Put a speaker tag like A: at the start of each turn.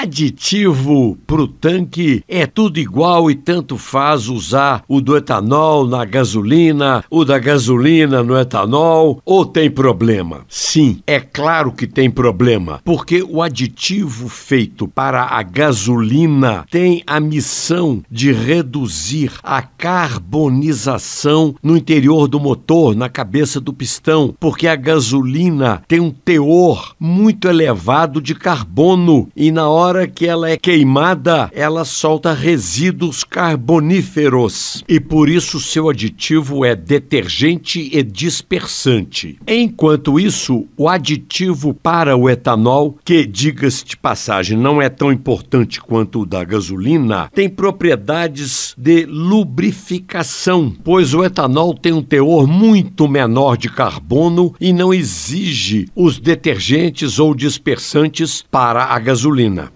A: aditivo para o tanque é tudo igual e tanto faz usar o do etanol na gasolina, o da gasolina no etanol, ou tem problema? Sim, é claro que tem problema, porque o aditivo feito para a gasolina tem a missão de reduzir a carbonização no interior do motor, na cabeça do pistão, porque a gasolina tem um teor muito elevado de carbono e na hora hora que ela é queimada, ela solta resíduos carboníferos e por isso seu aditivo é detergente e dispersante. Enquanto isso, o aditivo para o etanol, que diga-se de passagem, não é tão importante quanto o da gasolina, tem propriedades de lubrificação, pois o etanol tem um teor muito menor de carbono e não exige os detergentes ou dispersantes para a gasolina.